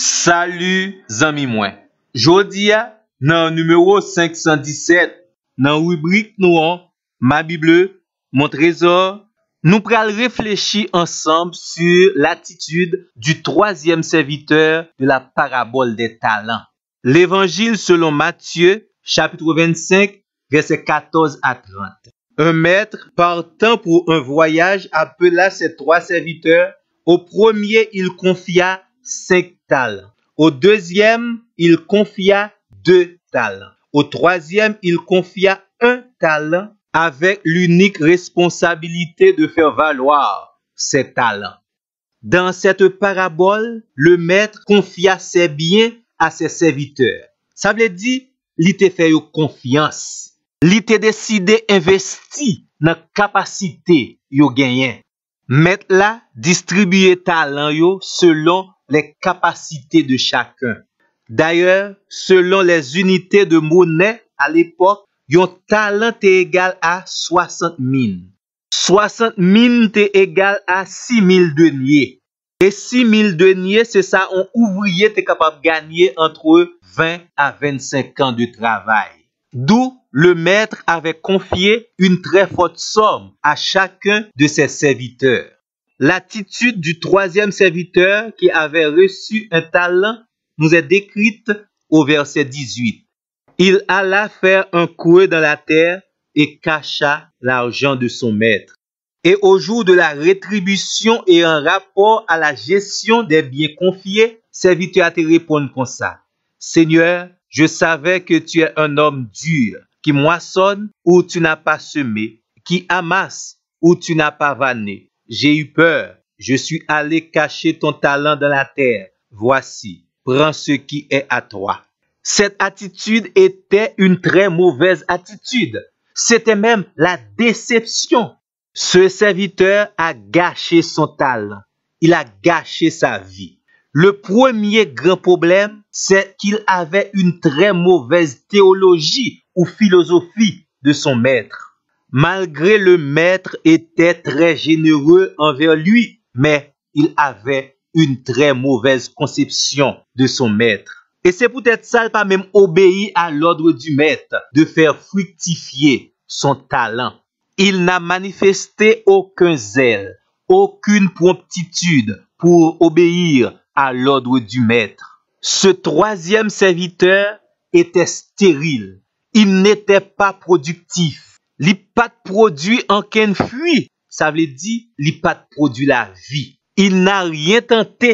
Salut, zanmi mwen. Jodi ya nan numero 517 nan rubrik nou an, Ma Bible, Mon Trezor, nou pral reflechi ansanb sur latitude du troasyem serviteur de la parabole de talan. L'Evangile selon Matthieu, chapitre 25, verset 14-20. Un metre partant pou un voyaj apela se troas serviteur. Au premier, il confia... O dezyem, il konfya 2 talen. O trozyem, il konfya 1 talen. Awek l'unik responsabilite de fè valwa se talen. Dan set parabol, le mètre konfya se biyen a se serviteur. Sa blè di, li te fè yo konfians. Li te deside investi nan kapasite yo genyen. Mètre la distribye talen yo selon talen. le kapasite de chakon. Daye, selon les unités de mounet, al époque, yon talent te égale a 60 min. 60 min te égale a 6 000 deniers. Et 6 000 deniers, c'est ça, on ouvrier te kapab gagne entre 20 à 25 ans de travail. D'où, le maître avait confié une très forte somme à chacun de ses serviteurs. L'attitude du troisième serviteur qui avait reçu un talent nous est décrite au verset 18. Il alla faire un couet dans la terre et cacha l'argent de son maître. Et au jour de la rétribution et en rapport à la gestion des biens confiés, serviteur a te répondre comme ça. Seigneur, je savais que tu es un homme dur, qui moissonne où tu n'as pas semé, qui amasse où tu n'as pas vanné. J'ai eu peur. Je suis allé cacher ton talent dans la terre. Voici, prends ce qui est à toi. Cette attitude était une très mauvaise attitude. C'était même la déception. Ce serviteur a gâché son talent. Il a gâché sa vie. Le premier grand problème, c'est qu'il avait une très mauvaise théologie ou philosophie de son maître malgré le maître était très généreux envers lui, mais il avait une très mauvaise conception de son maître. Et c'est peut-être ça, pas même obéi à l'ordre du maître de faire fructifier son talent. Il n'a manifesté aucun zèle, aucune promptitude pour obéir à l'ordre du maître. Ce troisième serviteur était stérile. Il n'était pas productif Li pat prodwi anken fwi. Sa vle di, li pat prodwi la vi. Il na ryen tante,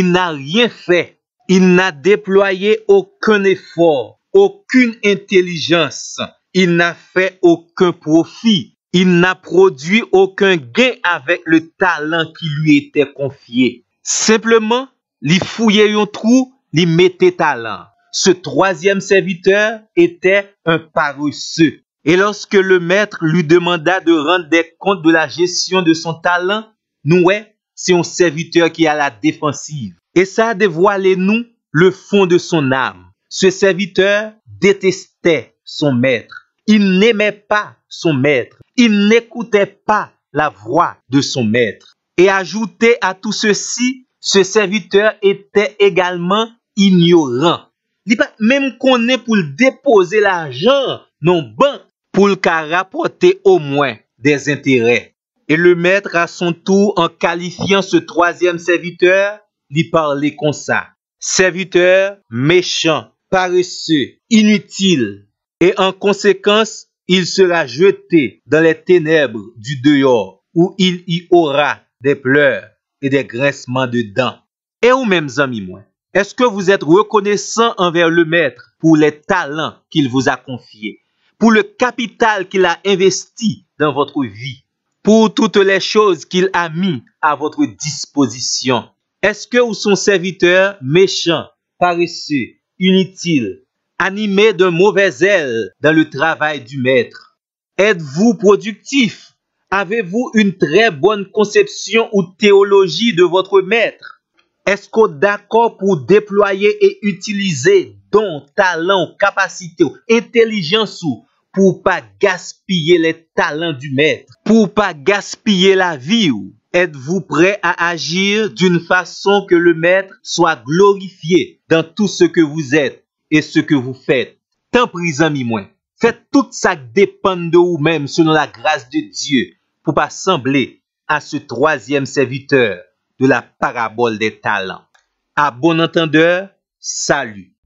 il na ryen fe. Il na deploye okun efor, okun entelijans. Il na fe okun profi. Il na prodwi okun gen avèk le talan ki lui etè konfye. Sempleman, li fouye yon trou, li mette talan. Se troasyem serviteur etè an parousseu. Et lorsque le maître lui demanda de rendre des comptes de la gestion de son talent, nous, c'est un serviteur qui a la défensive. Et ça a dévoilé nous le fond de son âme. Ce serviteur détestait son maître. Il n'aimait pas son maître. Il n'écoutait pas la voix de son maître. Et ajouté à tout ceci, ce serviteur était également ignorant. Il pas même qu'on est pour déposer l'argent non banque pour le rapporter au moins des intérêts. Et le maître, à son tour, en qualifiant ce troisième serviteur, lui parlait comme ça. Serviteur méchant, paresseux, inutile, et en conséquence, il sera jeté dans les ténèbres du dehors, où il y aura des pleurs et des grincements de dents. Et aux mêmes amis moi, est-ce que vous êtes reconnaissant envers le maître pour les talents qu'il vous a confiés? pour le capital qu'il a investi dans votre vie, pour toutes les choses qu'il a mis à votre disposition. Est-ce que vous son serviteur méchant, paresseux, inutile, animé d'un mauvais aile dans le travail du maître? Êtes-vous productif? Avez-vous une très bonne conception ou théologie de votre maître? Est-ce qu'on d'accord pour déployer et utiliser dons, talents, capacités, intelligence ou pour pas gaspiller les talents du maître, pour pas gaspiller la vie. Êtes-vous prêt à agir d'une façon que le maître soit glorifié dans tout ce que vous êtes et ce que vous faites? Tant pris mi moins. Faites tout ça dépend de vous-même selon la grâce de Dieu pour pas sembler à ce troisième serviteur de la parabole des talents. À bon entendeur, salut.